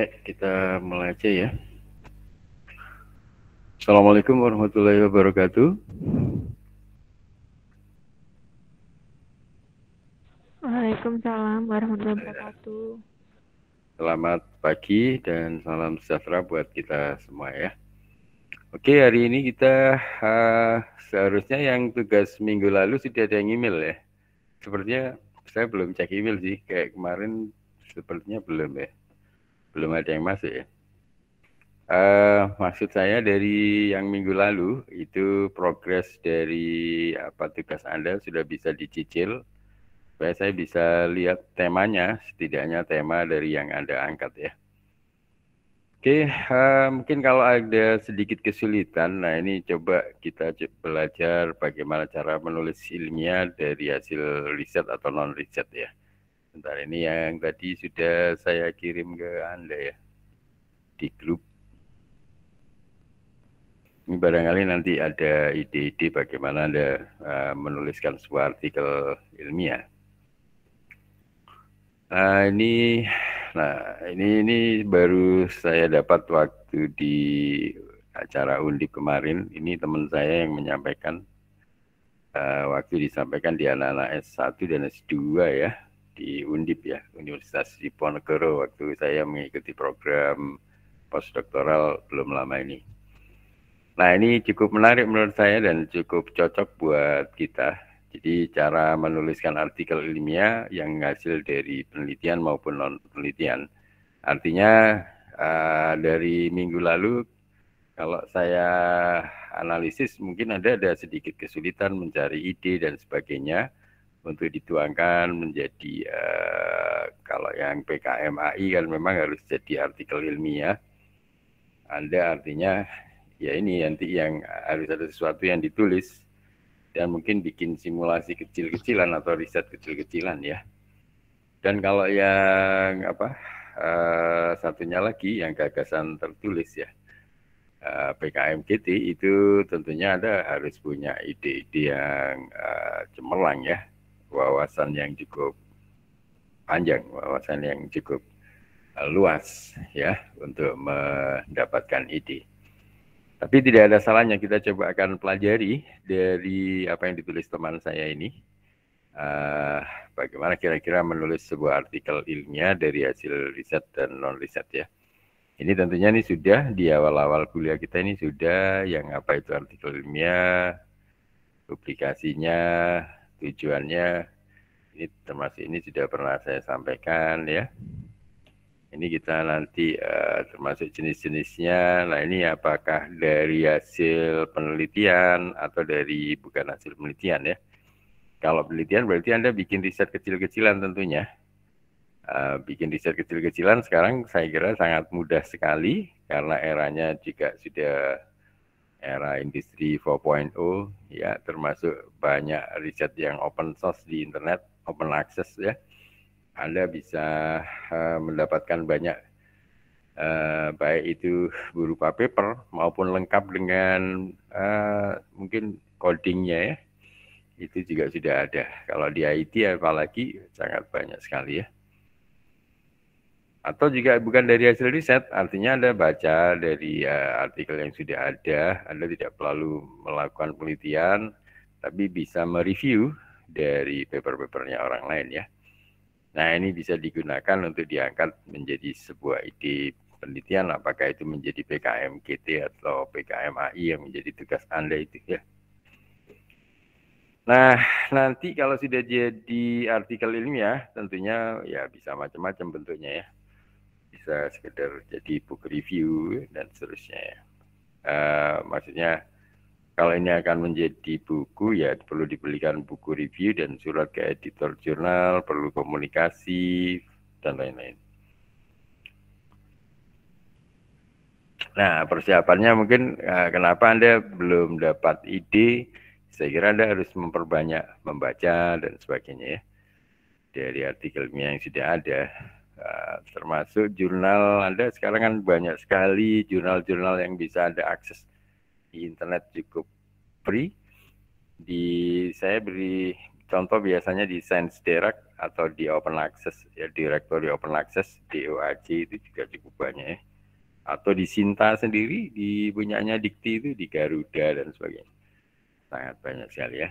Oke, kita mulai aja ya. Assalamualaikum warahmatullahi wabarakatuh. Waalaikumsalam warahmatullahi wabarakatuh. Selamat pagi dan salam sejahtera buat kita semua ya. Oke, hari ini kita uh, seharusnya yang tugas minggu lalu sudah ada yang email ya. Sepertinya saya belum cek email sih, kayak kemarin sepertinya belum ya belum ada yang masuk ya. Uh, maksud saya dari yang minggu lalu itu progres dari apa tugas Anda sudah bisa dicicil supaya saya bisa lihat temanya setidaknya tema dari yang Anda angkat ya. Oke, okay, uh, eh, mungkin kalau ada sedikit kesulitan, nah ini coba kita belajar bagaimana cara menulis ilmiah dari hasil riset atau non riset ya. Sebentar ini yang tadi sudah saya kirim ke Anda ya di grup. Ini barangkali nanti ada ide-ide bagaimana Anda uh, menuliskan sebuah artikel ilmiah. Nah, ini nah ini ini baru saya dapat waktu di acara undip kemarin. Ini teman saya yang menyampaikan uh, waktu disampaikan di anak-anak S1 dan S2 ya di Undip ya, Universitas Diponegoro waktu saya mengikuti program postdoktoral belum lama ini. Nah ini cukup menarik menurut saya dan cukup cocok buat kita. Jadi cara menuliskan artikel ilmiah yang hasil dari penelitian maupun non penelitian. Artinya uh, dari minggu lalu kalau saya analisis mungkin ada ada sedikit kesulitan mencari ide dan sebagainya untuk dituangkan menjadi uh, kalau yang PKMAI kan memang harus jadi artikel ilmiah. Anda artinya ya ini nanti yang harus ada sesuatu yang ditulis dan mungkin bikin simulasi kecil-kecilan atau riset kecil-kecilan ya. Dan kalau yang apa uh, satunya lagi yang gagasan tertulis ya. Uh, eh, PKMGT itu tentunya ada harus punya ide-ide yang uh, cemerlang ya wawasan yang cukup panjang, wawasan yang cukup luas ya untuk mendapatkan ide. Tapi tidak ada salahnya kita coba akan pelajari dari apa yang ditulis teman saya ini. Uh, bagaimana kira-kira menulis sebuah artikel ilmiah dari hasil riset dan non riset ya. Ini tentunya ini sudah di awal-awal kuliah kita ini sudah yang apa itu artikel ilmiah, publikasinya, tujuannya ini termasuk ini sudah pernah saya sampaikan ya. Ini kita nanti uh, termasuk jenis-jenisnya. Nah ini apakah dari hasil penelitian atau dari bukan hasil penelitian ya? Kalau penelitian berarti Anda bikin riset kecil-kecilan tentunya. Uh, bikin riset kecil-kecilan sekarang saya kira sangat mudah sekali karena eranya juga sudah era industri 4.0 ya termasuk banyak riset yang open source di internet open access ya anda bisa uh, mendapatkan banyak uh, baik itu berupa paper maupun lengkap dengan uh, mungkin codingnya ya itu juga sudah ada kalau di IT apalagi sangat banyak sekali ya atau juga bukan dari hasil riset, artinya Anda baca dari uh, artikel yang sudah ada, Anda tidak perlu melakukan penelitian, tapi bisa mereview dari paper-papernya orang lain ya. Nah ini bisa digunakan untuk diangkat menjadi sebuah ide penelitian, apakah itu menjadi PKM atau PKMAI yang menjadi tugas Anda itu ya. Nah, nanti kalau sudah jadi artikel ilmiah, tentunya ya bisa macam-macam bentuknya ya bisa sekedar jadi book review dan seterusnya. Uh, maksudnya kalau ini akan menjadi buku ya perlu dibelikan buku review dan surat ke editor jurnal, perlu komunikasi dan lain-lain. Nah, persiapannya mungkin uh, kenapa Anda belum dapat ide, saya kira Anda harus memperbanyak membaca dan sebagainya ya dari artikelnya yang sudah ada. Nah, termasuk jurnal Anda sekarang kan banyak sekali jurnal-jurnal yang bisa Anda akses di internet cukup free. Di saya beri contoh biasanya di Science Direct atau di Open Access ya Direktori Open Access DOAC itu juga cukup banyak ya. Atau di Sinta sendiri di punyanya Dikti itu di Garuda dan sebagainya. Sangat banyak sekali ya.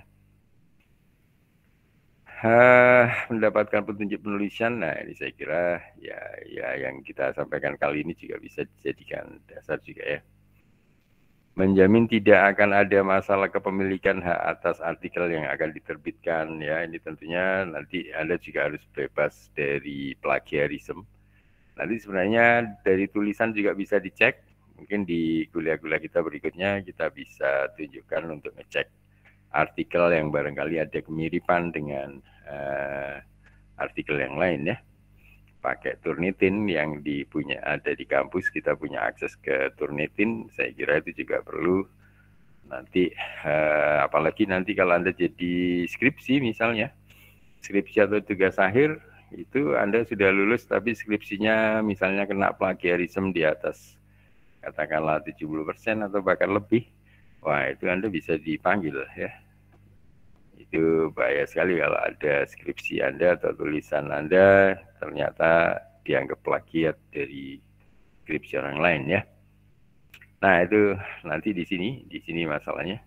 Uh, mendapatkan petunjuk penulisan, nah ini saya kira ya ya yang kita sampaikan kali ini juga bisa dijadikan dasar juga ya. Menjamin tidak akan ada masalah kepemilikan hak atas artikel yang akan diterbitkan ya. Ini tentunya nanti Anda juga harus bebas dari plagiarisme. Nanti sebenarnya dari tulisan juga bisa dicek. Mungkin di kuliah-kuliah kita berikutnya kita bisa tunjukkan untuk ngecek artikel yang barangkali ada kemiripan dengan uh, artikel yang lain ya. Pakai Turnitin yang dipunya ada di kampus kita punya akses ke Turnitin, saya kira itu juga perlu nanti uh, apalagi nanti kalau Anda jadi skripsi misalnya skripsi atau tugas akhir itu Anda sudah lulus tapi skripsinya misalnya kena plagiarisme di atas katakanlah 70% atau bahkan lebih Wah, itu Anda bisa dipanggil ya. Itu bahaya sekali kalau ada skripsi Anda atau tulisan Anda ternyata dianggap plagiat dari skripsi orang lain ya. Nah, itu nanti di sini, di sini masalahnya.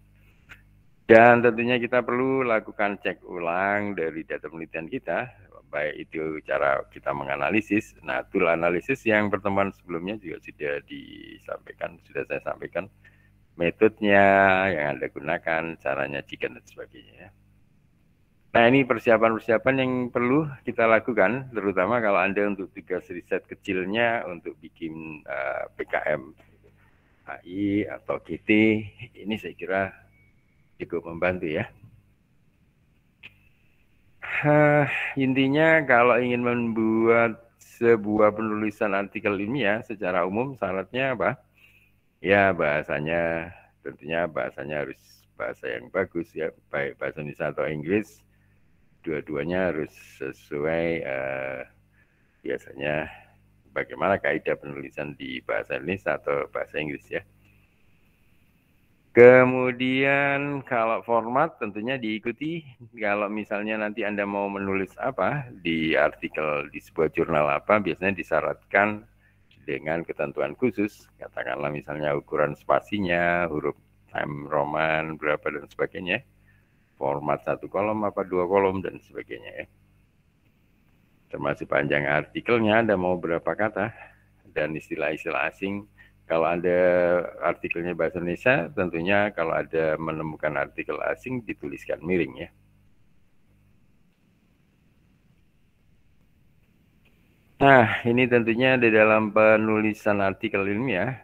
Dan tentunya kita perlu lakukan cek ulang dari data penelitian kita, baik itu cara kita menganalisis. Nah, tool analisis yang pertemuan sebelumnya juga sudah disampaikan, sudah saya sampaikan metodenya yang Anda gunakan, caranya chicken dan sebagainya. Ya. Nah ini persiapan-persiapan yang perlu kita lakukan, terutama kalau Anda untuk tugas riset kecilnya untuk bikin uh, eh, PKM AI atau GT, ini saya kira cukup membantu ya. Uh, intinya kalau ingin membuat sebuah penulisan artikel ilmiah secara umum syaratnya apa? Ya bahasanya tentunya bahasanya harus bahasa yang bagus ya baik bahasa Indonesia atau Inggris dua-duanya harus sesuai uh, biasanya bagaimana kaidah penulisan di bahasa Indonesia atau bahasa Inggris ya. Kemudian kalau format tentunya diikuti kalau misalnya nanti Anda mau menulis apa di artikel di sebuah jurnal apa biasanya disyaratkan dengan ketentuan khusus, katakanlah misalnya ukuran spasinya, huruf Time Roman berapa dan sebagainya, format satu kolom apa dua kolom dan sebagainya ya. Termasuk panjang artikelnya ada mau berapa kata dan istilah-istilah asing. Kalau ada artikelnya bahasa Indonesia, tentunya kalau ada menemukan artikel asing dituliskan miring ya. Nah, ini tentunya di dalam penulisan artikel ilmiah, ya.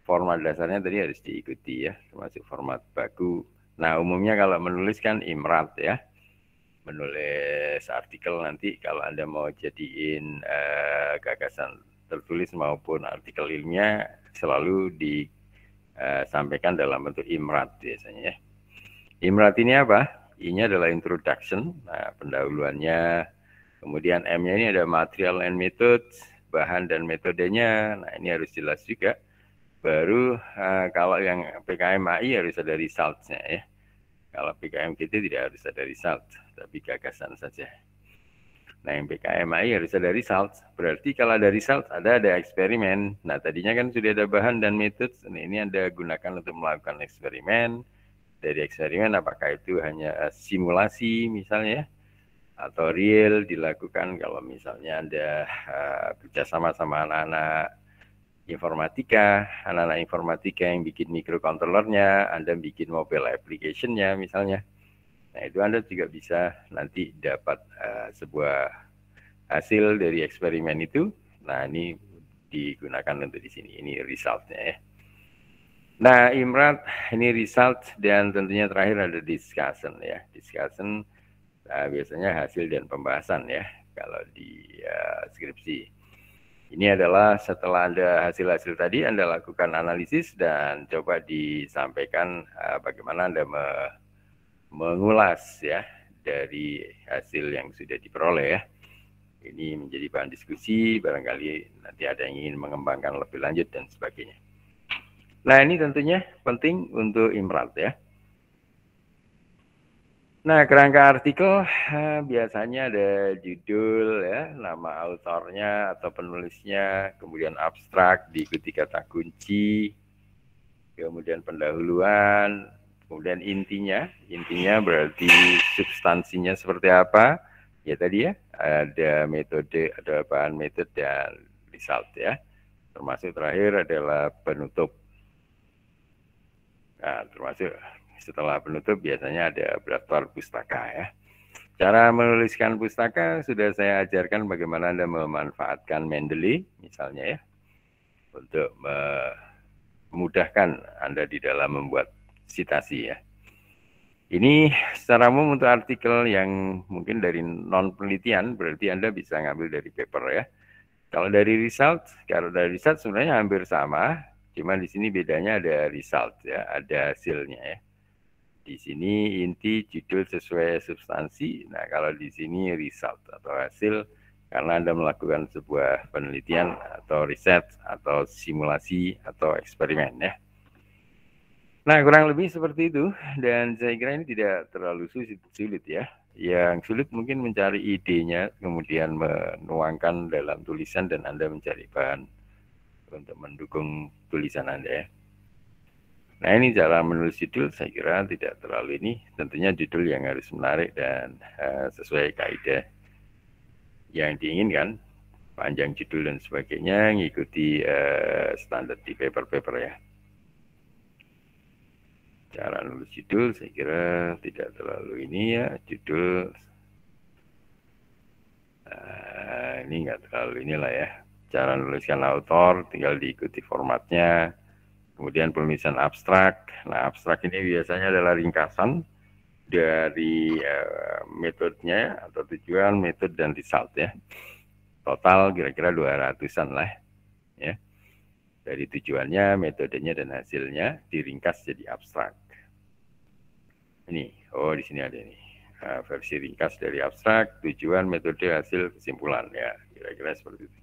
format dasarnya tadi harus diikuti ya, termasuk format baku. Nah, umumnya kalau menulis kan imrat ya, menulis artikel nanti kalau Anda mau jadiin eh, gagasan tertulis maupun artikel ilmiah selalu disampaikan eh, dalam bentuk imrat biasanya ya. Imrat ini apa? ini adalah introduction, nah pendahuluannya Kemudian M-nya ini ada material and method, bahan dan metodenya. Nah, ini harus jelas juga. Baru uh, kalau yang PKM AI harus ada resultnya nya ya. Kalau PKM KT tidak harus ada result, tapi gagasan saja. Nah, yang PKM AI harus ada result. Berarti kalau ada result, ada ada eksperimen. Nah, tadinya kan sudah ada bahan dan method. Nah, ini Anda gunakan untuk melakukan eksperimen. Dari eksperimen apakah itu hanya eh, simulasi misalnya ya? atau real dilakukan kalau misalnya Anda uh, eh, kerjasama sama anak-anak informatika, anak-anak informatika yang bikin mikrokontrolernya, Anda bikin mobile application-nya misalnya. Nah itu Anda juga bisa nanti dapat uh, sebuah hasil dari eksperimen itu. Nah ini digunakan untuk di sini, ini resultnya ya. Nah Imrat, ini result dan tentunya terakhir ada discussion ya. Discussion uh, biasanya hasil dan pembahasan ya kalau di uh, skripsi. Ini adalah setelah Anda hasil-hasil tadi Anda lakukan analisis dan coba disampaikan uh, bagaimana Anda me mengulas ya dari hasil yang sudah diperoleh ya. Ini menjadi bahan diskusi, barangkali nanti ada yang ingin mengembangkan lebih lanjut dan sebagainya. Nah ini tentunya penting untuk Imrat ya. Nah, kerangka artikel eh, biasanya ada judul, ya, nama autornya atau penulisnya, kemudian abstrak diikuti kata kunci, kemudian pendahuluan, kemudian intinya. Intinya berarti substansinya seperti apa? Ya tadi ya, ada metode, ada bahan metode dan result ya. Termasuk terakhir adalah penutup. Nah, termasuk setelah penutup biasanya ada daftar pustaka ya. Cara menuliskan pustaka sudah saya ajarkan bagaimana Anda memanfaatkan Mendeley misalnya ya untuk memudahkan Anda di dalam membuat citasi ya. Ini secara umum untuk artikel yang mungkin dari non penelitian berarti Anda bisa ngambil dari paper ya. Kalau dari result, kalau dari result sebenarnya hampir sama, cuma di sini bedanya ada result ya, ada hasilnya ya di sini inti judul sesuai substansi. Nah, kalau di sini result atau hasil karena Anda melakukan sebuah penelitian atau riset atau simulasi atau eksperimen ya. Nah, kurang lebih seperti itu dan saya kira ini tidak terlalu sulit, ya. Yang sulit mungkin mencari idenya kemudian menuangkan dalam tulisan dan Anda mencari bahan untuk mendukung tulisan Anda ya. Nah ini cara menulis judul saya kira tidak terlalu ini tentunya judul yang harus menarik dan uh, sesuai kaidah yang diinginkan panjang judul dan sebagainya mengikuti uh, eh, standar di paper-paper ya. Cara menulis judul saya kira tidak terlalu ini ya judul uh, ini nggak terlalu inilah ya cara menuliskan autor tinggal diikuti formatnya Kemudian penulisan abstrak. Nah, abstrak ini biasanya adalah ringkasan dari uh, metodenya atau tujuan, metode dan result ya. Total kira-kira 200-an lah ya. Dari tujuannya, metodenya dan hasilnya diringkas jadi abstrak. Ini, oh di sini ada ini. Uh, versi ringkas dari abstrak, tujuan, metode, hasil, kesimpulan ya. Kira-kira seperti itu.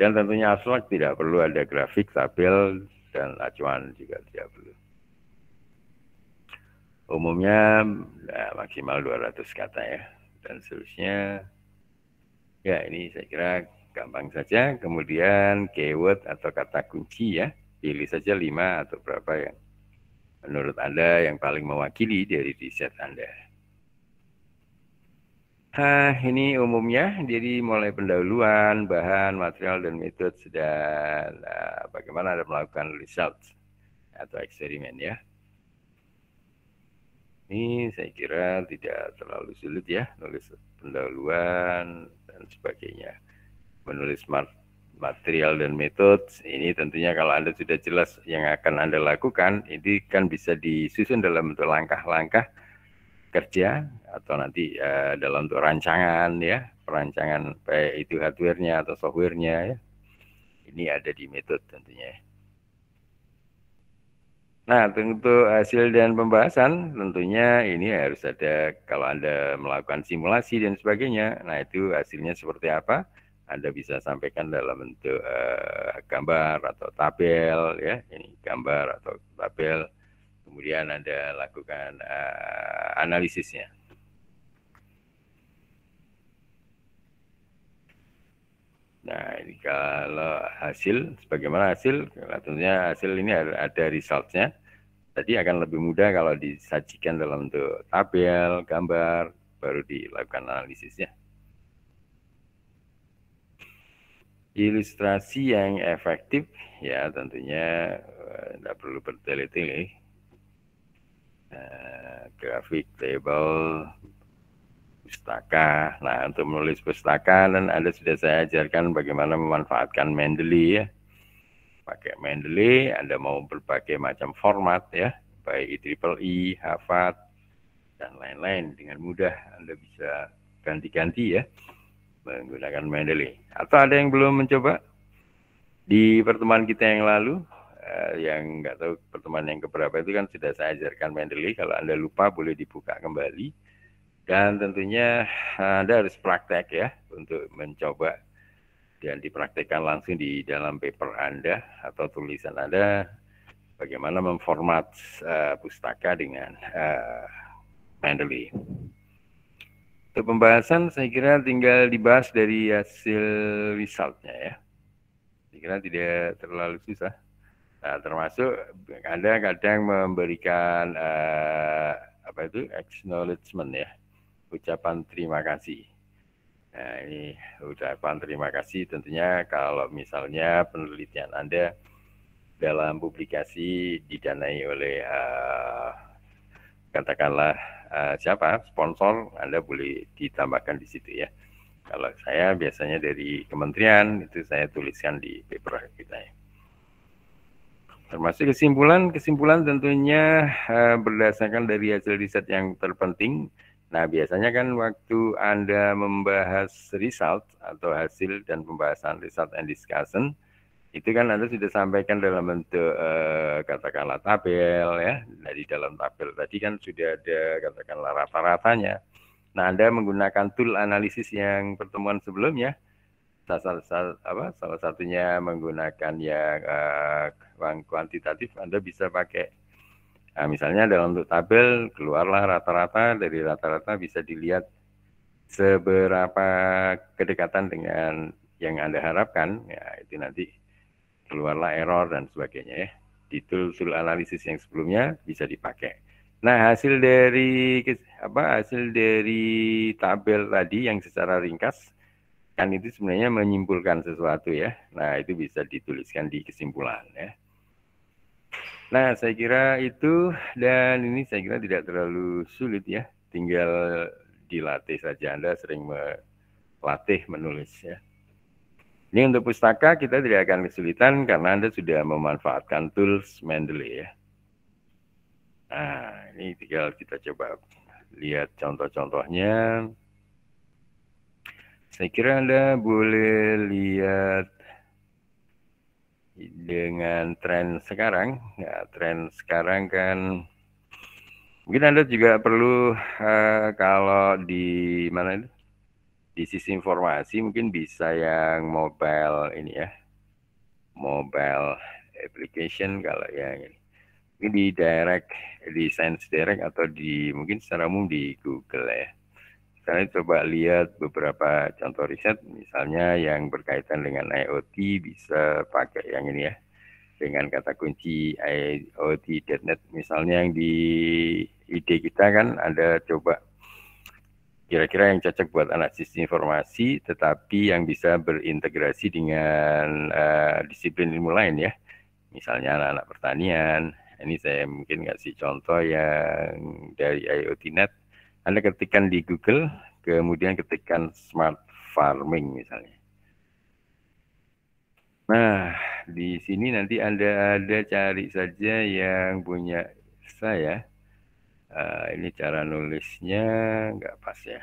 Dan tentunya abstrak tidak perlu ada grafik, tabel, dan acuan juga tidak perlu. Umumnya nah, maksimal 200 kata ya dan seterusnya. Ya ini saya kira gampang saja. Kemudian keyword atau kata kunci ya pilih saja lima atau berapa yang menurut Anda yang paling mewakili dari riset Anda. Uh, ini umumnya, jadi mulai pendahuluan, bahan, material, dan metode dan uh, bagaimana ada melakukan result atau eksperimen ya. Ini saya kira tidak terlalu sulit ya, nulis pendahuluan dan sebagainya. Menulis material dan metode, ini tentunya kalau Anda sudah jelas yang akan Anda lakukan, ini kan bisa disusun dalam bentuk langkah-langkah kerja atau nanti uh, dalam untuk rancangan ya perancangan baik itu hardwarenya atau softwarenya ya ini ada di metode tentunya nah untuk hasil dan pembahasan tentunya ini harus ada kalau anda melakukan simulasi dan sebagainya nah itu hasilnya seperti apa anda bisa sampaikan dalam bentuk uh, gambar atau tabel ya ini gambar atau tabel kemudian Anda lakukan uh, analisisnya. Nah, ini kalau hasil, sebagaimana hasil, nah, tentunya hasil ini ada resultnya. Tadi akan lebih mudah kalau disajikan dalam untuk tabel, gambar, baru dilakukan analisisnya. Ilustrasi yang efektif, ya tentunya eh, tidak perlu bertele-tele Eh, grafik table pustaka. Nah, untuk menulis pustaka dan Anda sudah saya ajarkan bagaimana memanfaatkan Mendeley ya. Pakai Mendeley, Anda mau berbagai macam format ya, baik triple IEEE, hafat dan lain-lain dengan mudah Anda bisa ganti-ganti ya menggunakan Mendeley. Atau ada yang belum mencoba di pertemuan kita yang lalu Eh, yang nggak tahu pertemuan yang keberapa itu kan sudah saya ajarkan Mendeley kalau anda lupa boleh dibuka kembali dan tentunya eh, anda harus praktek ya untuk mencoba dan dipraktekkan langsung di dalam paper anda atau tulisan anda bagaimana memformat uh, pustaka dengan uh, Mendeley. Untuk pembahasan saya kira tinggal dibahas dari hasil resultnya ya. Saya kira tidak terlalu susah. Nah, termasuk kadang-kadang memberikan uh, apa itu acknowledgement ya, ucapan terima kasih. Nah, ini ucapan terima kasih tentunya kalau misalnya penelitian Anda dalam publikasi didanai oleh uh, katakanlah uh, siapa sponsor Anda boleh ditambahkan di situ ya. Kalau saya biasanya dari kementerian itu saya tuliskan di paper kita ya. Termasuk kesimpulan, kesimpulan tentunya uh, berdasarkan dari hasil riset yang terpenting. Nah, biasanya kan waktu Anda membahas result atau hasil dan pembahasan result and discussion, itu kan Anda sudah sampaikan dalam bentuk uh, katakanlah tabel ya. Dari dalam tabel tadi kan sudah ada katakanlah rata-ratanya. Nah, Anda menggunakan tool analisis yang pertemuan sebelumnya, salah, salah, apa, salah satunya menggunakan yang uh, kuantitatif Anda bisa pakai nah, misalnya dalam untuk tabel keluarlah rata-rata dari rata-rata bisa dilihat seberapa kedekatan dengan yang Anda harapkan ya itu nanti keluarlah error dan sebagainya ya di tool-tool analisis yang sebelumnya bisa dipakai. Nah, hasil dari apa hasil dari tabel tadi yang secara ringkas kan itu sebenarnya menyimpulkan sesuatu ya. Nah, itu bisa dituliskan di kesimpulan ya. Nah, saya kira itu dan ini saya kira tidak terlalu sulit ya. Tinggal dilatih saja Anda sering melatih menulis ya. Ini untuk pustaka kita tidak akan kesulitan karena Anda sudah memanfaatkan tools Mendeley ya. Nah, ini tinggal kita coba lihat contoh-contohnya. Saya kira Anda boleh lihat dengan tren sekarang. Ya, tren sekarang kan mungkin Anda juga perlu uh, kalau di mana itu? Di sisi informasi mungkin bisa yang mobile ini ya. Mobile application kalau yang ini. Mungkin di direct, di Sense Direct atau di mungkin secara umum di Google ya Kalian coba lihat beberapa contoh riset, misalnya yang berkaitan dengan IoT bisa pakai yang ini ya, dengan kata kunci IoT.net. Misalnya yang di ide kita kan ada coba kira-kira yang cocok buat anak sistem informasi, tetapi yang bisa berintegrasi dengan uh, disiplin ilmu lain ya. Misalnya anak-anak pertanian, ini saya mungkin ngasih contoh yang dari IoT.net anda ketikkan di Google, kemudian ketikkan smart farming misalnya. Nah, di sini nanti Anda ada cari saja yang punya saya. Uh, ini cara nulisnya nggak pas ya.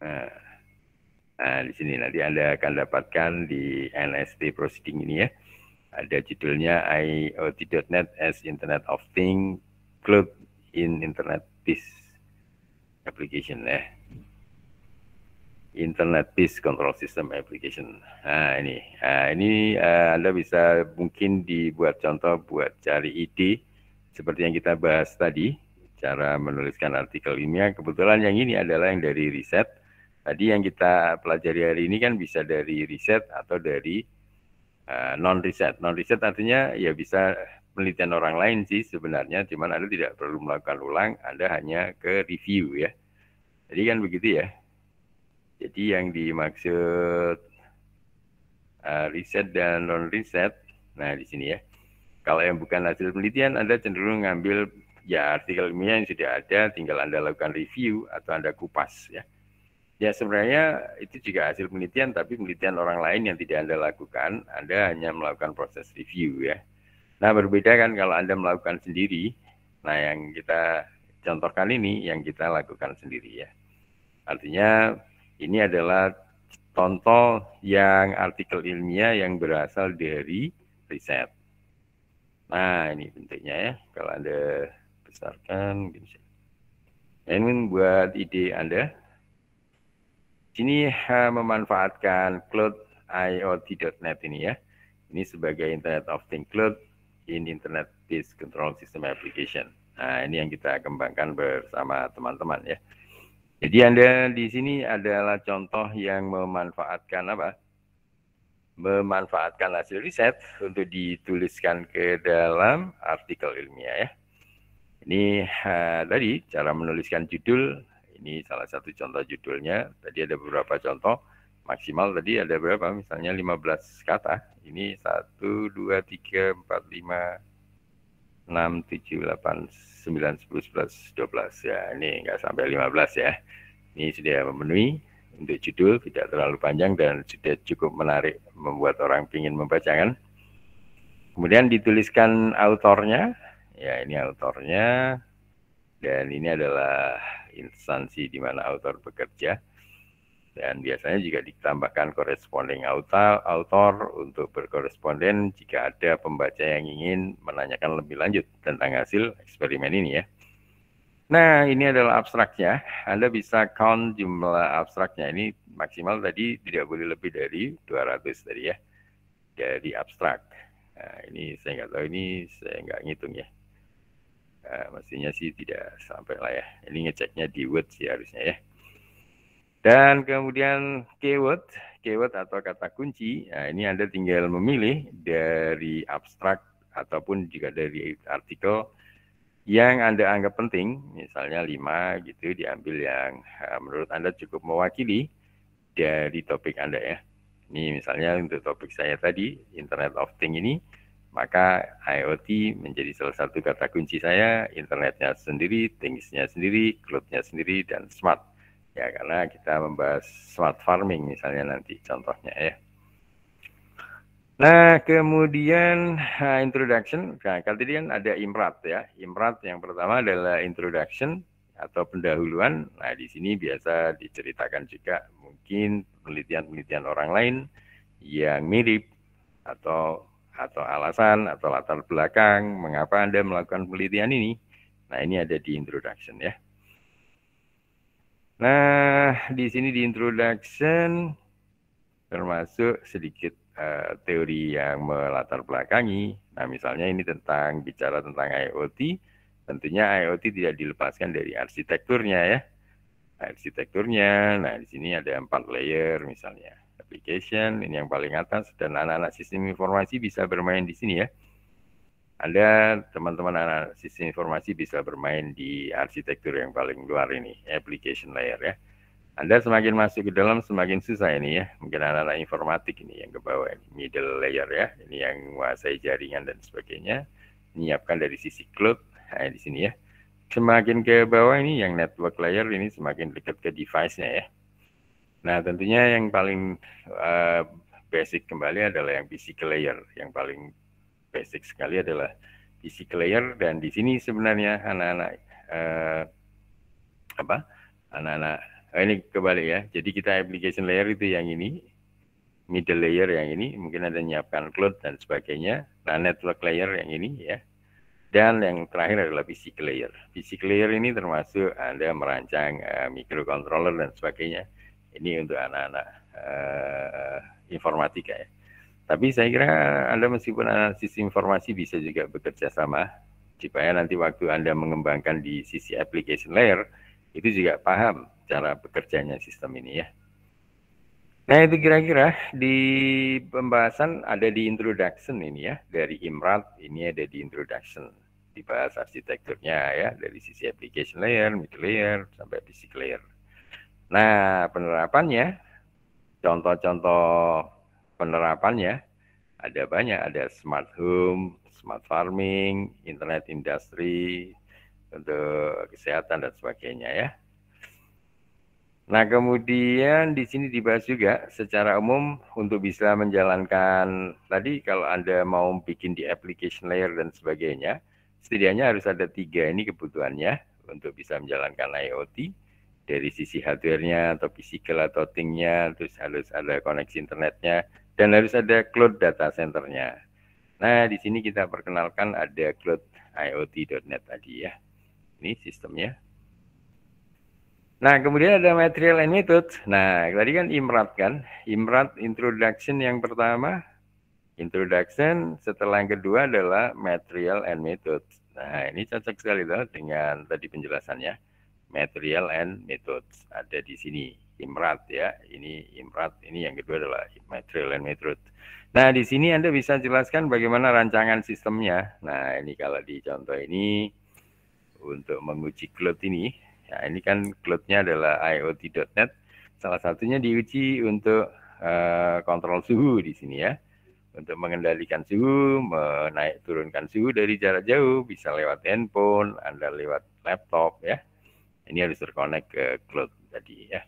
Nah, nah, di sini nanti Anda akan dapatkan di NST proceeding ini ya. Ada judulnya IoT.net as Internet of Things Cloud in internet base application ya. Internet base control system application. Nah, ini. Nah, ini uh, Anda bisa mungkin dibuat contoh buat cari ide seperti yang kita bahas tadi, cara menuliskan artikel ilmiah. Kebetulan yang ini adalah yang dari riset. Tadi yang kita pelajari hari ini kan bisa dari riset atau dari uh, ah, non riset. Non riset artinya ya bisa penelitian orang lain sih sebenarnya, cuman Anda tidak perlu melakukan ulang, Anda hanya ke review ya. Jadi kan begitu ya. Jadi yang dimaksud uh, riset dan non riset, nah di sini ya. Kalau yang bukan hasil penelitian, Anda cenderung ngambil ya artikel ilmiah yang sudah ada, tinggal Anda lakukan review atau Anda kupas ya. Ya sebenarnya itu juga hasil penelitian, tapi penelitian orang lain yang tidak Anda lakukan, Anda hanya melakukan proses review ya. Nah berbeda kan kalau Anda melakukan sendiri. Nah yang kita contohkan ini yang kita lakukan sendiri ya. Artinya ini adalah contoh yang artikel ilmiah yang berasal dari riset. Nah ini bentuknya ya. Kalau Anda besarkan nah, ini buat ide Anda. Ini memanfaatkan cloud IoT.net ini ya. Ini sebagai Internet of Things Cloud in Internet Based Control System Application. Nah, ini yang kita kembangkan bersama teman-teman ya. Jadi Anda di sini adalah contoh yang memanfaatkan apa? Memanfaatkan hasil riset untuk dituliskan ke dalam artikel ilmiah ya. Ini uh, tadi cara menuliskan judul, ini salah satu contoh judulnya. Tadi ada beberapa contoh maksimal tadi ada berapa? Misalnya 15 kata. Ini 1, 2, 3, 4, 5, 6, 7, 8, 9, 10, 11, 12. Ya, ini nggak sampai 15 ya. Ini sudah memenuhi untuk judul, tidak terlalu panjang dan sudah cukup menarik membuat orang ingin membaca kan. Kemudian dituliskan autornya. Ya, ini autornya. Dan ini adalah instansi di mana autor bekerja dan biasanya juga ditambahkan corresponding author, untuk berkoresponden jika ada pembaca yang ingin menanyakan lebih lanjut tentang hasil eksperimen ini ya. Nah, ini adalah abstraknya. Anda bisa count jumlah abstraknya. Ini maksimal tadi tidak boleh lebih dari 200 tadi ya. Dari abstrak. Nah, ini saya nggak tahu, ini saya nggak ngitung ya. Nah, mestinya sih tidak sampai lah ya. Ini ngeceknya di Word sih harusnya ya. Dan kemudian keyword, keyword atau kata kunci, nah ini Anda tinggal memilih dari abstrak ataupun juga dari artikel yang Anda anggap penting, misalnya 5 gitu diambil yang eh, menurut Anda cukup mewakili dari topik Anda ya. Ini misalnya untuk topik saya tadi, Internet of Things ini, maka IoT menjadi salah satu kata kunci saya, internetnya sendiri, things sendiri, cloud sendiri, dan smart ya karena kita membahas smart farming misalnya nanti contohnya ya. Nah kemudian eh, introduction, nah, kalau tadi kan ada imrat ya, imrat yang pertama adalah introduction atau pendahuluan. Nah di sini biasa diceritakan juga mungkin penelitian-penelitian orang lain yang mirip atau atau alasan atau latar belakang mengapa Anda melakukan penelitian ini. Nah ini ada di introduction ya. Nah, di sini di introduction termasuk sedikit uh, teori yang melatar belakangi. Nah, misalnya ini tentang bicara tentang IoT, tentunya IoT tidak dilepaskan dari arsitekturnya ya. Arsitekturnya, nah di sini ada empat layer misalnya. Application, ini yang paling atas, dan anak-anak sistem informasi bisa bermain di sini ya. Anda teman-teman anak sistem informasi bisa bermain di arsitektur yang paling luar ini, application layer ya. Anda semakin masuk ke dalam semakin susah ini ya. Mungkin anak-anak informatik ini yang ke bawah, ini, middle layer ya. Ini yang menguasai jaringan dan sebagainya. Menyiapkan dari sisi cloud, nah, di sini ya. Semakin ke bawah ini yang network layer ini semakin dekat ke device-nya ya. Nah tentunya yang paling uh, basic kembali adalah yang physical layer, yang paling basic sekali adalah PC layer dan di sini sebenarnya anak-anak eh, apa anak-anak oh ini kebalik ya jadi kita application layer itu yang ini middle layer yang ini mungkin ada menyiapkan cloud dan sebagainya dan network layer yang ini ya dan yang terakhir adalah PC layer PC layer ini termasuk anda merancang eh, microcontroller dan sebagainya ini untuk anak-anak eh, informatika ya tapi saya kira Anda meskipun analisis informasi bisa juga bekerja sama, supaya nanti waktu Anda mengembangkan di sisi application layer, itu juga paham cara bekerjanya sistem ini ya. Nah itu kira-kira di pembahasan ada di introduction ini ya, dari Imrat ini ada di introduction. Dibahas arsitekturnya ya, dari sisi application layer, mid layer, sampai physical layer. Nah penerapannya, contoh-contoh penerapannya ada banyak, ada smart home, smart farming, internet industri untuk kesehatan dan sebagainya ya. Nah kemudian di sini dibahas juga secara umum untuk bisa menjalankan tadi kalau Anda mau bikin di application layer dan sebagainya, setidaknya harus ada tiga ini kebutuhannya untuk bisa menjalankan IoT dari sisi hardware-nya atau physical atau thing-nya, terus harus ada koneksi internetnya, dan harus ada cloud data centernya. Nah, di sini kita perkenalkan ada cloud IoT.net tadi ya. Ini sistemnya. Nah, kemudian ada material and method. Nah, tadi kan IMRAT kan. IMRAT introduction yang pertama. Introduction, setelah yang kedua adalah material and method. Nah, ini cocok sekali dengan tadi penjelasannya. Material and method ada di sini. Imrat ya. Ini Imrat, ini yang kedua adalah material dan Metrut. Nah, di sini Anda bisa jelaskan bagaimana rancangan sistemnya. Nah, ini kalau di contoh ini untuk menguji cloud ini, ya ini kan cloudnya adalah IoT.net. Salah satunya diuji untuk uh, kontrol suhu di sini ya. Untuk mengendalikan suhu, menaik turunkan suhu dari jarak jauh, bisa lewat handphone, Anda lewat laptop ya. Ini harus terkonek ke cloud tadi ya.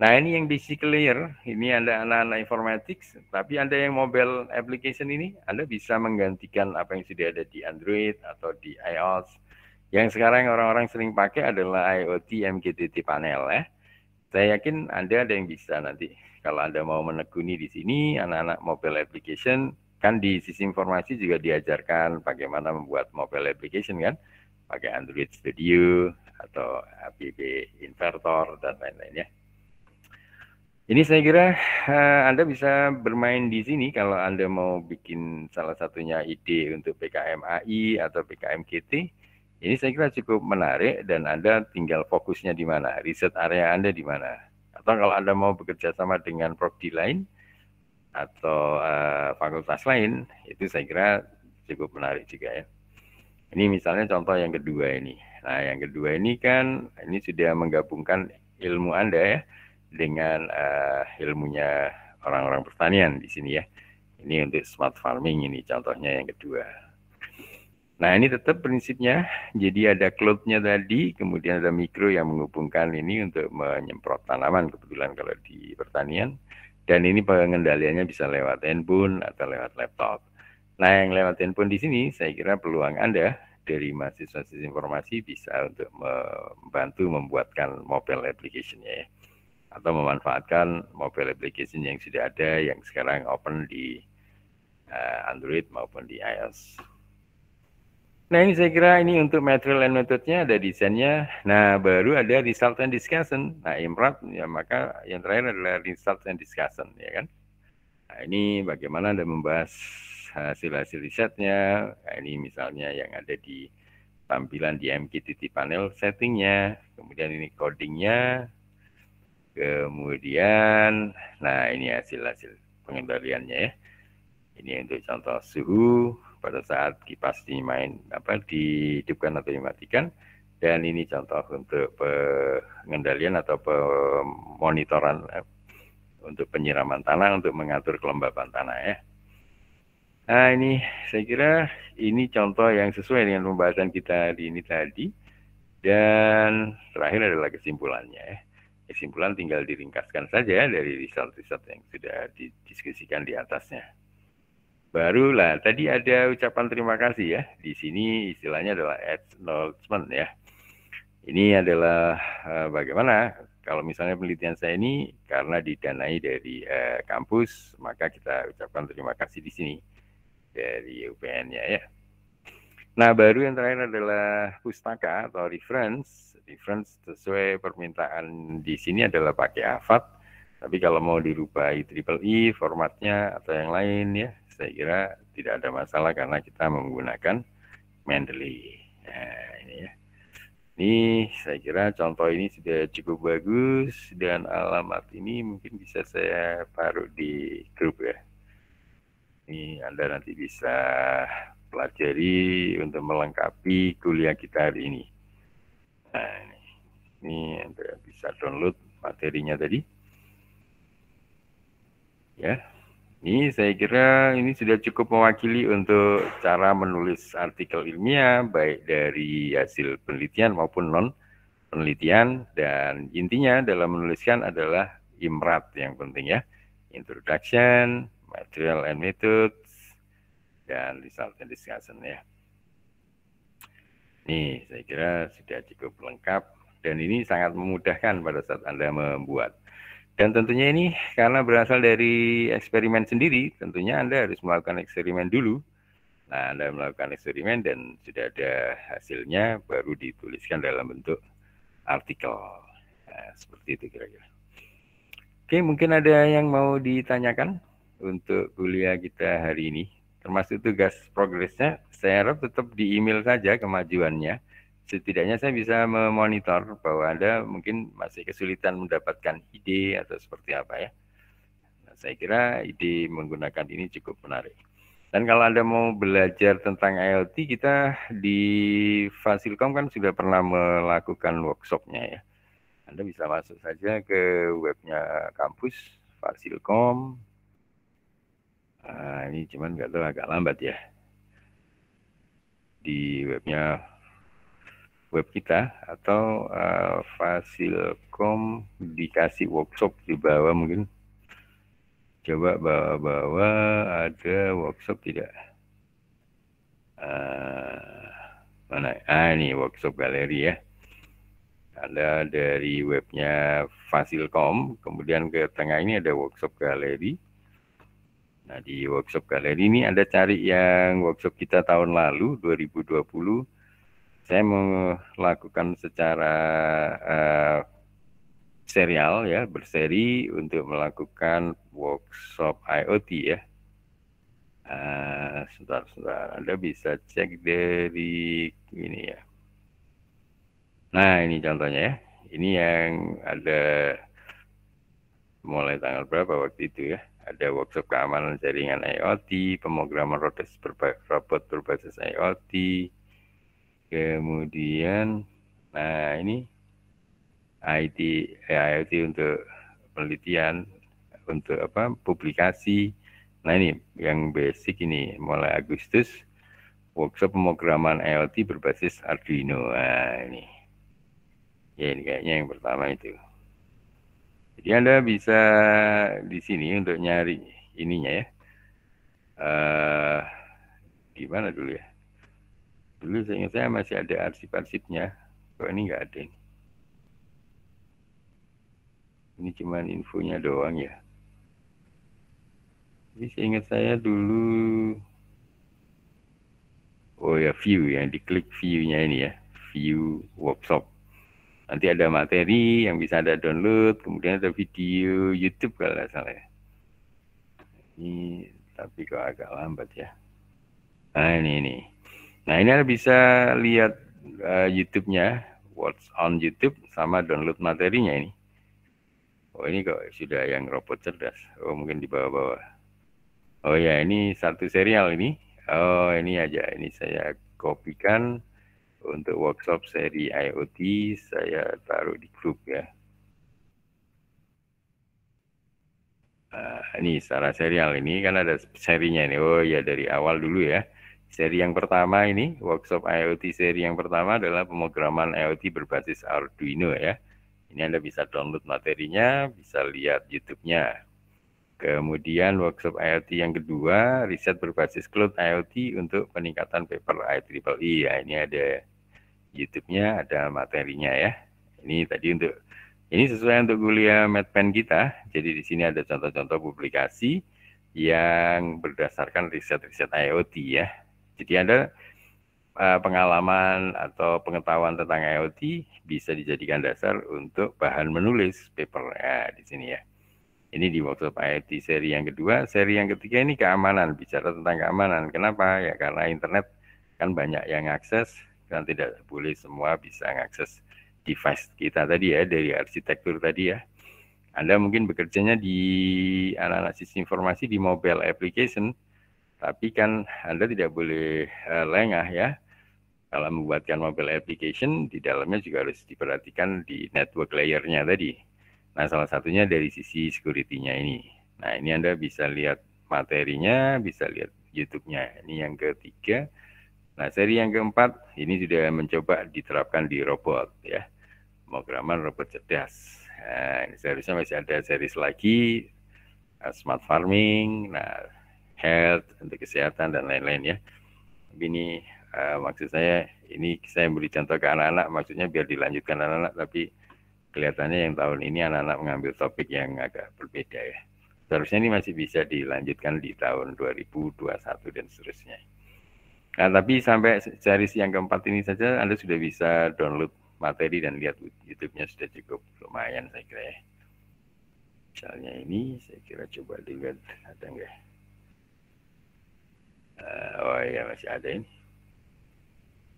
Nah ini yang basic layer, ini ada anak-anak informatik, tapi Anda yang mobile application ini, Anda bisa menggantikan apa yang sudah ada di Android atau di iOS. Yang sekarang orang-orang sering pakai adalah IoT MQTT panel ya. Saya yakin Anda ada yang bisa nanti. Kalau Anda mau menekuni di sini, anak-anak mobile application, kan di sisi informasi juga diajarkan bagaimana membuat mobile application kan, pakai Android Studio atau APP inverter dan lain-lainnya. lain ini saya kira uh, Anda bisa bermain di sini kalau Anda mau bikin salah satunya ide untuk PKM AI atau PKM KT. Ini saya kira cukup menarik dan Anda tinggal fokusnya di mana, riset area Anda di mana. Atau kalau Anda mau bekerja sama dengan prodi lain atau uh, fakultas lain, itu saya kira cukup menarik juga ya. Ini misalnya contoh yang kedua ini. Nah, yang kedua ini kan ini sudah menggabungkan ilmu Anda ya dengan uh, ilmunya orang-orang pertanian di sini ya. Ini untuk smart farming ini contohnya yang kedua. Nah ini tetap prinsipnya, jadi ada cloudnya tadi, kemudian ada mikro yang menghubungkan ini untuk menyemprot tanaman kebetulan kalau di pertanian. Dan ini pengendaliannya bisa lewat handphone atau lewat laptop. Nah yang lewat handphone di sini saya kira peluang Anda dari mahasiswa sisi informasi bisa untuk membantu membuatkan mobile application ya atau memanfaatkan mobile application yang sudah ada yang sekarang open di uh, Android maupun di iOS. Nah ini saya kira ini untuk material and methodnya ada desainnya. Nah baru ada result and discussion. Nah imrat ya maka yang terakhir adalah result and discussion ya kan. Nah ini bagaimana Anda membahas hasil-hasil risetnya. Nah, ini misalnya yang ada di tampilan di MQTT panel settingnya. Kemudian ini codingnya, Kemudian, nah ini hasil-hasil pengendaliannya ya. Ini untuk contoh suhu pada saat kipas dimain apa dihidupkan atau dimatikan dan ini contoh untuk pengendalian atau pemonitoran eh, untuk penyiraman tanah untuk mengatur kelembapan tanah ya. Nah ini saya kira ini contoh yang sesuai dengan pembahasan kita di ini tadi dan terakhir adalah kesimpulannya ya kesimpulan tinggal diringkaskan saja dari riset-riset yang sudah didiskusikan di atasnya. Barulah tadi ada ucapan terima kasih ya. Di sini istilahnya adalah acknowledgement ya. Ini adalah eh, bagaimana kalau misalnya penelitian saya ini karena didanai dari eh, kampus, maka kita ucapkan terima kasih di sini dari UPN-nya ya. Nah, baru yang terakhir adalah pustaka atau reference difference sesuai permintaan di sini adalah pakai AFAT. Tapi kalau mau dirupai triple E formatnya atau yang lain ya, saya kira tidak ada masalah karena kita menggunakan Mendeley. Nah, ini ya. Ini saya kira contoh ini sudah cukup bagus dan alamat ini mungkin bisa saya taruh di grup ya. Ini Anda nanti bisa pelajari untuk melengkapi kuliah kita hari ini. Nah, ini ini Anda bisa download materinya tadi. Ya, ini saya kira ini sudah cukup mewakili untuk cara menulis artikel ilmiah baik dari hasil penelitian maupun non penelitian dan intinya dalam menuliskan adalah imrat yang penting ya. Introduction, material and methods, dan result and discussion ya. Ini saya kira sudah cukup lengkap dan ini sangat memudahkan pada saat Anda membuat. Dan tentunya ini karena berasal dari eksperimen sendiri, tentunya Anda harus melakukan eksperimen dulu. Nah, Anda melakukan eksperimen dan sudah ada hasilnya baru dituliskan dalam bentuk artikel. Nah, seperti itu kira-kira. Oke, mungkin ada yang mau ditanyakan untuk kuliah kita hari ini termasuk tugas progresnya, saya harap tetap di email saja kemajuannya. Setidaknya saya bisa memonitor bahwa Anda mungkin masih kesulitan mendapatkan ide atau seperti apa ya. Nah, saya kira ide menggunakan ini cukup menarik. Dan kalau Anda mau belajar tentang IoT, kita di Fasilkom kan sudah pernah melakukan workshopnya ya. Anda bisa masuk saja ke webnya kampus, fasilkom, Nah, ini cuman nggak tahu agak lambat ya. Di webnya web kita atau uh, ah, Fasilkom dikasih workshop di bawah mungkin coba bawa-bawa ada workshop tidak uh, mana ah ini workshop galeri ya ada dari webnya Fasilkom kemudian ke tengah ini ada workshop galeri Nah, di workshop kali ini Anda cari yang workshop kita tahun lalu 2020 saya melakukan secara uh, serial ya, berseri untuk melakukan workshop IoT ya. Uh, ah, sebentar, sebentar. Anda bisa cek dari ini ya. Nah, ini contohnya ya. Ini yang ada mulai tanggal berapa waktu itu ya? ada workshop keamanan jaringan IoT, pemrograman robot, robot berbasis IoT, kemudian nah ini IT eh, IoT untuk penelitian untuk apa publikasi nah ini yang basic ini mulai Agustus workshop pemrograman IoT berbasis Arduino nah ini ya ini kayaknya yang pertama itu jadi Anda bisa di sini untuk nyari ininya ya. Uh, gimana dulu ya? Dulu saya ingat saya masih ada arsip-arsipnya. Kok ini nggak ada ini. Ini cuma infonya doang ya. Jadi saya ingat saya dulu Oh ya view yang diklik view-nya ini ya. View workshop nanti ada materi yang bisa anda download kemudian ada video YouTube kalau nggak salah ya. ini tapi kok agak lambat ya nah ini ini nah ini Anda bisa lihat uh, YouTube-nya watch on YouTube sama download materinya ini oh ini kok sudah yang robot cerdas oh mungkin di bawah-bawah oh ya ini satu serial ini oh ini aja ini saya kopikan untuk workshop seri IoT saya taruh di grup ya. Uh, ini secara serial ini kan ada serinya nih. Oh ya dari awal dulu ya. Seri yang pertama ini workshop IoT seri yang pertama adalah pemrograman IoT berbasis Arduino ya. Ini Anda bisa download materinya, bisa lihat YouTube-nya. Kemudian workshop IoT yang kedua, riset berbasis cloud IoT untuk peningkatan paper IEEE. E. Ya, ini ada YouTube-nya ada materinya ya. Ini tadi untuk ini sesuai untuk kuliah MedPen kita. Jadi di sini ada contoh-contoh publikasi yang berdasarkan riset-riset IoT ya. Jadi ada eh, pengalaman atau pengetahuan tentang IoT bisa dijadikan dasar untuk bahan menulis paper ya, di sini ya. Ini di workshop IoT seri yang kedua. Seri yang ketiga ini keamanan, bicara tentang keamanan. Kenapa? Ya karena internet kan banyak yang akses kan tidak boleh semua bisa mengakses device kita tadi ya dari arsitektur tadi ya. Anda mungkin bekerjanya di analisis informasi di mobile application, tapi kan Anda tidak boleh eh, lengah ya. Kalau membuatkan mobile application, di dalamnya juga harus diperhatikan di network layernya tadi. Nah, salah satunya dari sisi security-nya ini. Nah, ini Anda bisa lihat materinya, bisa lihat YouTube-nya. Ini yang ketiga, Nah, seri yang keempat ini sudah mencoba diterapkan di robot ya. Pemrograman robot cerdas. Nah, seharusnya masih ada seri lagi uh, smart farming, nah health untuk kesehatan dan lain-lain ya. ini uh, maksud saya ini saya beri contoh ke anak-anak maksudnya biar dilanjutkan anak-anak tapi kelihatannya yang tahun ini anak-anak mengambil topik yang agak berbeda ya. Seharusnya ini masih bisa dilanjutkan di tahun 2021 dan seterusnya. Nah, tapi sampai seri yang keempat ini saja Anda sudah bisa download materi dan lihat YouTube-nya sudah cukup lumayan saya kira ya. Misalnya ini saya kira coba dilihat ada enggak. Uh, eh, oh iya masih ada ini.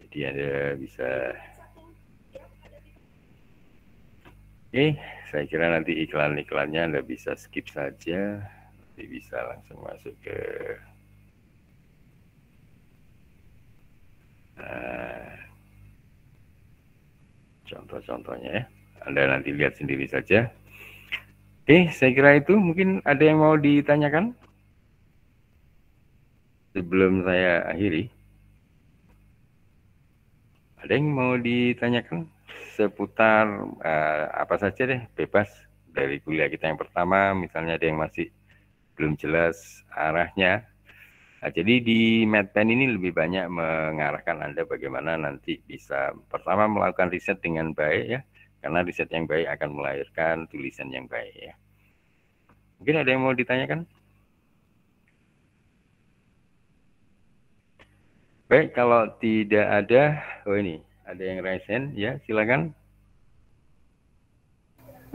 Jadi Anda bisa Oke, okay, saya kira nanti iklan-iklannya Anda bisa skip saja, nanti bisa langsung masuk ke Eh, contoh-contohnya ya. Anda nanti lihat sendiri saja. Oke, saya kira itu mungkin ada yang mau ditanyakan sebelum saya akhiri. Ada yang mau ditanyakan seputar uh, apa saja deh, bebas dari kuliah kita yang pertama, misalnya ada yang masih belum jelas arahnya, Nah, jadi di MedPen ini lebih banyak mengarahkan Anda bagaimana nanti bisa pertama melakukan riset dengan baik ya, karena riset yang baik akan melahirkan tulisan yang baik ya. Mungkin ada yang mau ditanyakan? Baik, kalau tidak ada, oh ini ada yang resen ya, silakan.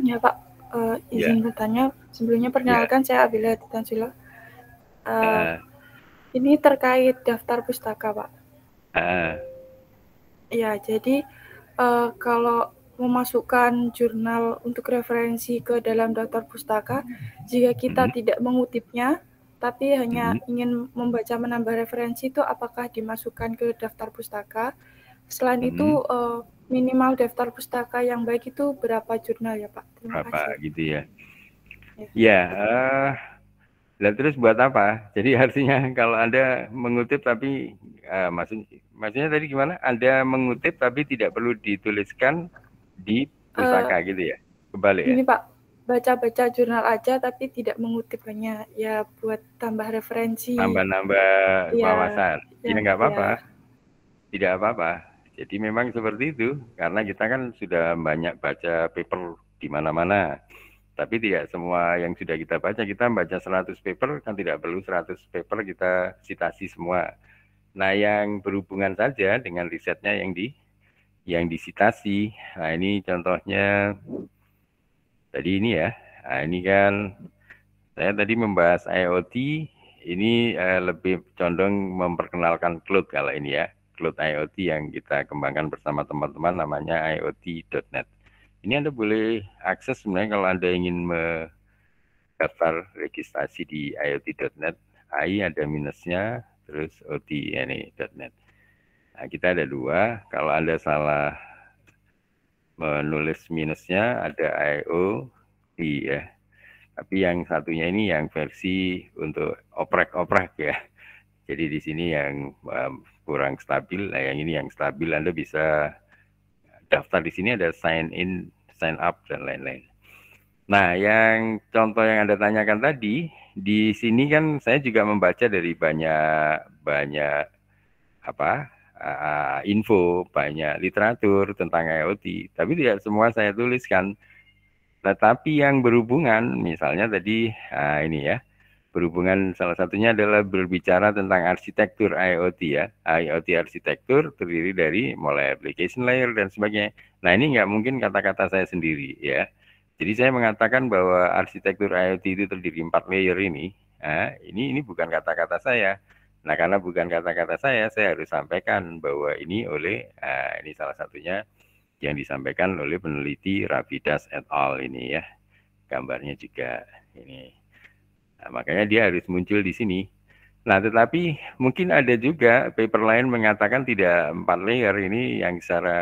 Ya Pak, uh, izin ya. bertanya. Sebelumnya perkenalkan ya. saya Abila Titansila. Uh, uh ini terkait daftar pustaka, Pak. Uh. Ya, jadi uh, kalau memasukkan jurnal untuk referensi ke dalam daftar pustaka, jika kita hmm. tidak mengutipnya, tapi hanya hmm. ingin membaca menambah referensi itu apakah dimasukkan ke daftar pustaka? Selain hmm. itu uh, minimal daftar pustaka yang baik itu berapa jurnal ya Pak? Terima berapa kasih. gitu ya? Ya, ya uh, lah terus buat apa? Jadi artinya kalau Anda mengutip tapi uh, maksud maksudnya tadi gimana? Anda mengutip tapi tidak perlu dituliskan di pusaka uh, gitu ya. Kebalik ini, ya. Ini Pak, baca-baca jurnal aja tapi tidak mengutip banyak ya buat tambah referensi. Tambah-nambah ya, wawasan. Ya iya, nggak enggak apa-apa. Ya. Tidak apa-apa. Jadi memang seperti itu karena kita kan sudah banyak baca paper di mana-mana. Tapi tidak semua yang sudah kita baca, kita baca 100 paper kan tidak perlu 100 paper kita citasi semua. Nah, yang berhubungan saja dengan risetnya yang di yang disitasi. Nah, ini contohnya tadi ini ya. Nah, ini kan saya tadi membahas IoT, ini eh, lebih condong memperkenalkan cloud kalau ini ya. Cloud IoT yang kita kembangkan bersama teman-teman namanya IoT.net. Ini Anda boleh akses sebenarnya kalau Anda ingin mendaftar registrasi di IoT.net, AI ada minusnya, terus e OT ini .net. Nah, kita ada dua. Kalau Anda salah menulis minusnya ada IO e, ya. Tapi yang satunya ini yang versi untuk oprek-oprek ya. Jadi di sini yang um, kurang stabil, nah yang ini yang stabil Anda bisa daftar di sini ada sign in, sign up dan lain-lain. Nah, yang contoh yang Anda tanyakan tadi, di sini kan saya juga membaca dari banyak banyak apa? Uh, info, banyak literatur tentang IoT, tapi tidak semua saya tuliskan. Tetapi yang berhubungan misalnya tadi uh, ini ya, berhubungan salah satunya adalah berbicara tentang arsitektur IoT ya. IoT arsitektur terdiri dari mulai application layer dan sebagainya. Nah ini nggak mungkin kata-kata saya sendiri ya. Jadi saya mengatakan bahwa arsitektur IoT itu terdiri empat layer ini. Nah, ini ini bukan kata-kata saya. Nah karena bukan kata-kata saya, saya harus sampaikan bahwa ini oleh nah, ini salah satunya yang disampaikan oleh peneliti Ravidas et al ini ya. Gambarnya juga ini. Nah, makanya dia harus muncul di sini. Nah, tetapi mungkin ada juga paper lain mengatakan tidak empat layer ini yang secara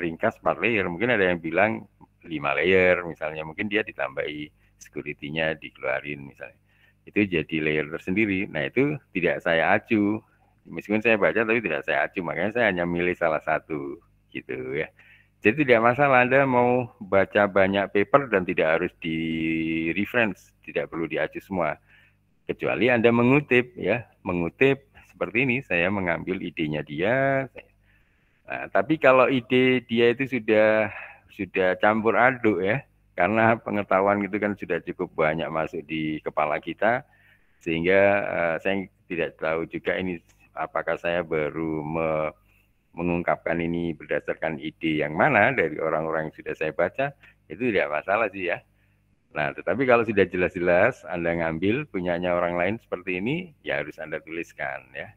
ringkas empat layer. Mungkin ada yang bilang lima layer misalnya. Mungkin dia ditambahi security-nya dikeluarin misalnya. Itu jadi layer tersendiri. Nah, itu tidak saya acu. Meskipun saya baca tapi tidak saya acu. Makanya saya hanya milih salah satu gitu ya. Jadi tidak masalah Anda mau baca banyak paper dan tidak harus di reference, tidak perlu diacu semua kecuali Anda mengutip ya, mengutip seperti ini saya mengambil idenya dia. Nah, tapi kalau ide dia itu sudah sudah campur aduk ya, karena pengetahuan itu kan sudah cukup banyak masuk di kepala kita sehingga uh, saya tidak tahu juga ini apakah saya baru me mengungkapkan ini berdasarkan ide yang mana dari orang-orang yang sudah saya baca itu tidak masalah sih ya Nah, tetapi kalau sudah jelas-jelas Anda ngambil punyanya orang lain seperti ini, ya harus Anda tuliskan ya.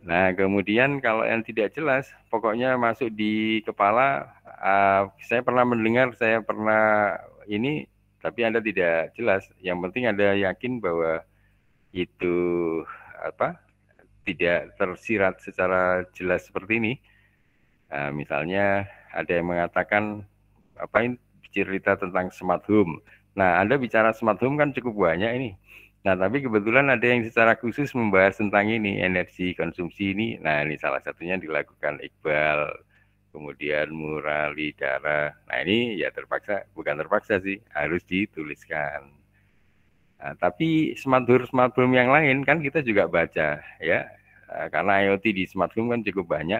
Nah, kemudian kalau yang tidak jelas, pokoknya masuk di kepala, uh, saya pernah mendengar, saya pernah ini, tapi Anda tidak jelas. Yang penting Anda yakin bahwa itu apa tidak tersirat secara jelas seperti ini. Uh, misalnya ada yang mengatakan apa ini cerita tentang smart home Nah, Anda bicara smart home kan cukup banyak ini. Nah, tapi kebetulan ada yang secara khusus membahas tentang ini, energi konsumsi ini. Nah, ini salah satunya dilakukan Iqbal, kemudian Murali, Dara. Nah, ini ya terpaksa, bukan terpaksa sih, harus dituliskan. Nah, tapi smart home, smart home yang lain kan kita juga baca ya, eh, karena IoT di smart home kan cukup banyak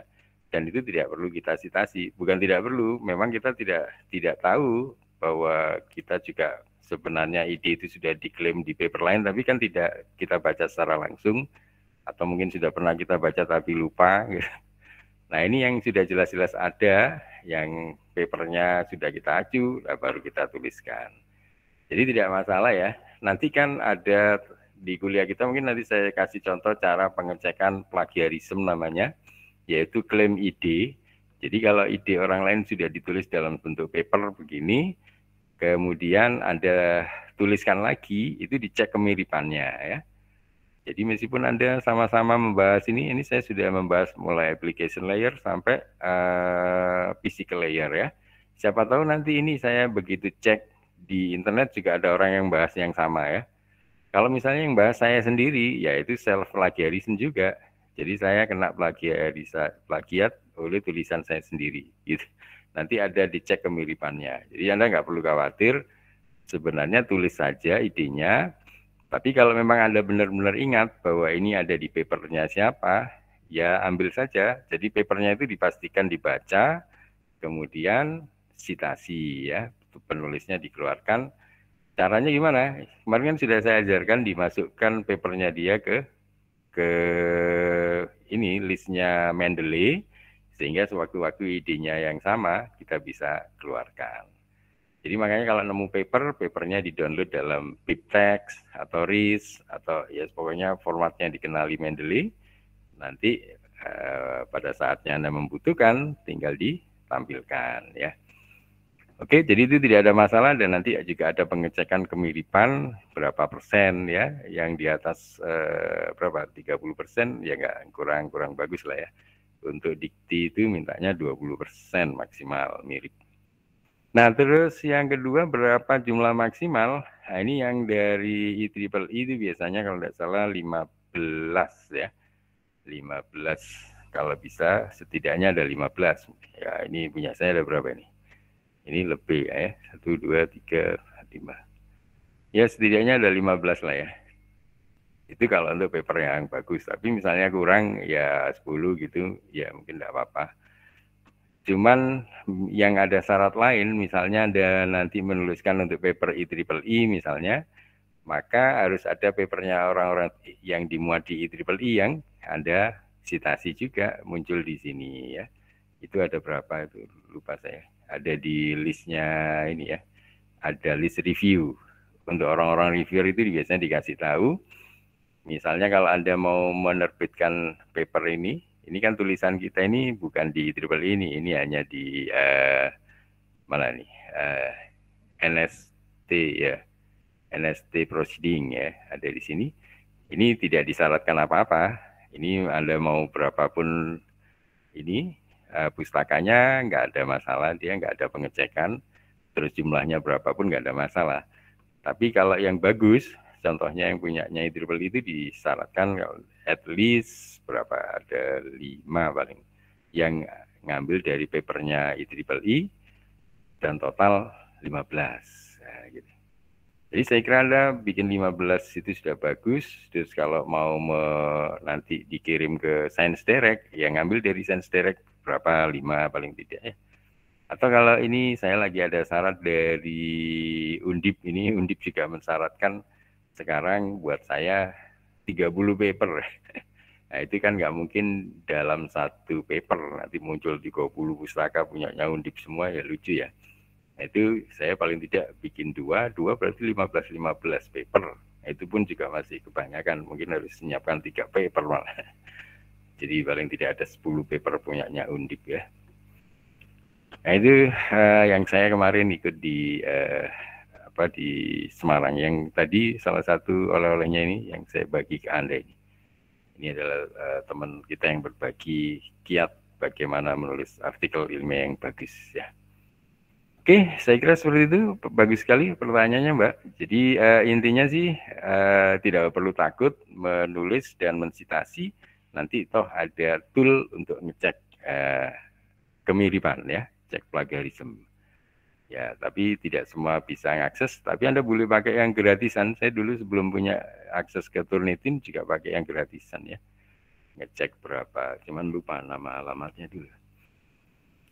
dan itu tidak perlu kita sitasi Bukan tidak perlu, memang kita tidak tidak tahu bahwa kita juga sebenarnya ide itu sudah diklaim di paper lain tapi kan tidak kita baca secara langsung atau mungkin sudah pernah kita baca tapi lupa Nah ini yang sudah jelas-jelas ada, yang papernya sudah kita acu, nah baru kita tuliskan. Jadi tidak masalah ya. Nanti kan ada di kuliah kita mungkin nanti saya kasih contoh cara pengecekan plagiarisme namanya, yaitu klaim ide. Jadi kalau ide orang lain sudah ditulis dalam bentuk paper begini, Kemudian Anda tuliskan lagi, itu dicek kemiripannya ya. Jadi meskipun Anda sama-sama membahas ini, ini saya sudah membahas mulai application layer sampai uh, physical layer ya. Siapa tahu nanti ini saya begitu cek di internet juga ada orang yang bahas yang sama ya. Kalau misalnya yang bahas saya sendiri, yaitu self plagiarism juga. Jadi saya kena plagiat plagiat oleh tulisan saya sendiri. Gitu nanti ada dicek kemiripannya. Jadi Anda nggak perlu khawatir, sebenarnya tulis saja idenya, tapi kalau memang Anda benar-benar ingat bahwa ini ada di papernya siapa, ya ambil saja. Jadi papernya itu dipastikan dibaca, kemudian citasi ya, penulisnya dikeluarkan. Caranya gimana? Kemarin kan sudah saya ajarkan dimasukkan papernya dia ke ke ini listnya Mendeley sehingga sewaktu-waktu idenya yang sama kita bisa keluarkan. Jadi makanya kalau nemu paper, papernya di-download dalam BibTeX atau RIS atau ya pokoknya formatnya dikenali Mendeley. Nanti eh, pada saatnya Anda membutuhkan tinggal ditampilkan ya. Oke, jadi itu tidak ada masalah dan nanti juga ada pengecekan kemiripan berapa persen ya, yang di atas eh, berapa 30 persen ya nggak kurang kurang bagus lah ya. Untuk dikti itu mintanya 20% maksimal mirip. Nah, terus yang kedua berapa jumlah maksimal? Nah, ini yang dari e I e itu biasanya kalau tidak salah 15 ya. 15 kalau bisa setidaknya ada 15. Ya, ini punya saya ada berapa ini? Ini lebih ya, 1 2 3 5. Ya, setidaknya ada 15 lah ya. Itu kalau untuk paper yang bagus. Tapi misalnya kurang ya 10 gitu, ya mungkin tidak apa-apa. Cuman yang ada syarat lain, misalnya Anda nanti menuliskan untuk paper i-triple e i e misalnya, maka harus ada papernya orang-orang yang dimuat di i-triple e i yang ada citasi juga muncul di sini ya. Itu ada berapa itu lupa saya. Ada di listnya ini ya. Ada list review. Untuk orang-orang reviewer itu biasanya dikasih tahu Misalnya kalau Anda mau menerbitkan paper ini, ini kan tulisan kita ini bukan di Triple ini, ini hanya di uh, mana nih? Uh, eh, NST ya. NST proceeding ya, ada di sini. Ini tidak disyaratkan apa-apa. Ini Anda mau berapapun ini uh, pustakanya nggak ada masalah, dia nggak ada pengecekan. Terus jumlahnya berapapun nggak ada masalah. Tapi kalau yang bagus contohnya yang punya nyai triple itu disyaratkan at least berapa ada lima paling yang ngambil dari papernya e-triple i dan total 15 nah, gitu. Jadi saya kira Anda bikin 15 itu sudah bagus. Terus kalau mau me, nanti dikirim ke Science Direct, yang ngambil dari Science Direct berapa? lima paling tidak ya. Atau kalau ini saya lagi ada syarat dari Undip ini, Undip juga mensyaratkan sekarang buat saya 30 paper. Nah, itu kan nggak mungkin dalam satu paper nanti muncul 30 pustaka punya undip semua ya lucu ya. Nah, itu saya paling tidak bikin dua, dua berarti 15-15 paper. Nah, itu pun juga masih kebanyakan, mungkin harus menyiapkan tiga paper malah. Jadi paling tidak ada 10 paper punyanya undip ya. Nah itu uh, yang saya kemarin ikut di uh, apa di Semarang. Yang tadi salah satu oleh-olehnya ini yang saya bagi ke Anda ini. Ini adalah uh, teman kita yang berbagi kiat bagaimana menulis artikel ilmiah yang bagus ya. Oke, saya kira seperti itu. Bagus sekali pertanyaannya, Mbak. Jadi uh, intinya sih uh, tidak perlu takut menulis dan mensitasi. Nanti toh ada tool untuk ngecek uh, kemiripan ya, cek plagiarisme ya tapi tidak semua bisa mengakses tapi anda boleh pakai yang gratisan saya dulu sebelum punya akses ke Turnitin juga pakai yang gratisan ya ngecek berapa cuman lupa nama alamatnya dulu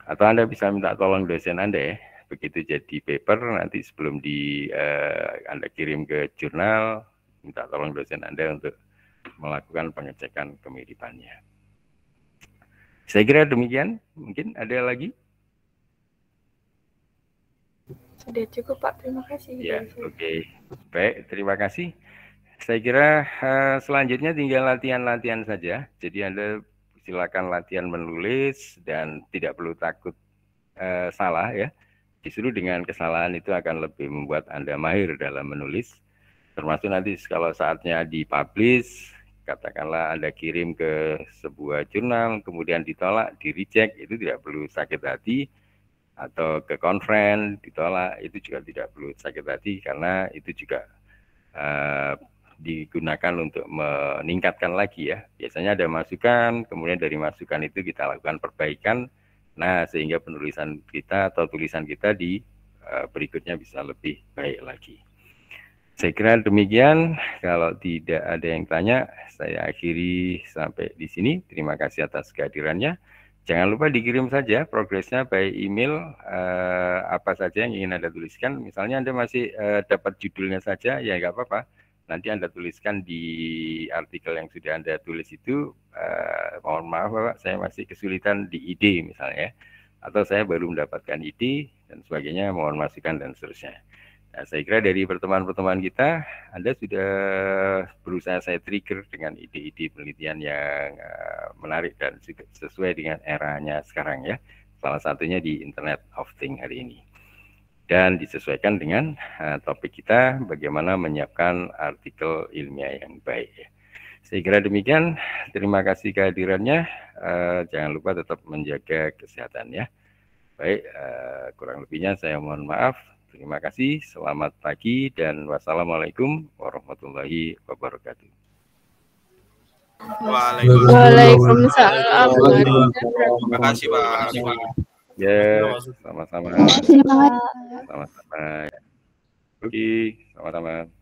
atau anda bisa minta tolong dosen anda ya begitu jadi paper nanti sebelum di uh, anda kirim ke jurnal minta tolong dosen anda untuk melakukan pengecekan kemiripannya saya kira demikian mungkin ada lagi Udah cukup Pak, terima kasih. Ya, oke. Okay. Baik, terima kasih. Saya kira uh, selanjutnya tinggal latihan-latihan saja. Jadi Anda silakan latihan menulis dan tidak perlu takut uh, salah ya. disuruh dengan kesalahan itu akan lebih membuat Anda mahir dalam menulis. Termasuk nanti kalau saatnya dipublish, katakanlah Anda kirim ke sebuah jurnal, kemudian ditolak, direject, itu tidak perlu sakit hati atau ke konferensi ditolak itu juga tidak perlu sakit hati karena itu juga uh, digunakan untuk meningkatkan lagi ya biasanya ada masukan kemudian dari masukan itu kita lakukan perbaikan nah sehingga penulisan kita atau tulisan kita di uh, berikutnya bisa lebih baik lagi saya kira demikian kalau tidak ada yang tanya saya akhiri sampai di sini terima kasih atas kehadirannya Jangan lupa dikirim saja progresnya by email eh, apa saja yang ingin Anda tuliskan. Misalnya Anda masih eh, dapat judulnya saja, ya nggak apa-apa. Nanti Anda tuliskan di artikel yang sudah Anda tulis itu, eh, mohon maaf Bapak, saya masih kesulitan di ide misalnya. Ya. Atau saya baru mendapatkan ide dan sebagainya, mohon masukan dan seterusnya. Nah, saya kira dari pertemuan-pertemuan kita, Anda sudah berusaha saya trigger dengan ide-ide penelitian yang eh, menarik dan sesuai dengan eranya sekarang ya. Salah satunya di Internet of Things hari ini. Dan disesuaikan dengan eh, topik kita bagaimana menyiapkan artikel ilmiah yang baik. Ya. Saya kira demikian. Terima kasih kehadirannya. Uh, jangan lupa tetap menjaga kesehatan ya. Baik, uh, kurang lebihnya saya mohon maaf. Terima kasih, selamat pagi, dan wassalamualaikum warahmatullahi wabarakatuh. Waalaikumsalam. Waalaikumsalam. Waalaikumsalam. Terima kasih, Pak. Ya, sama-sama. Terima kasih, Pak. Sama-sama. Oke, sama-sama.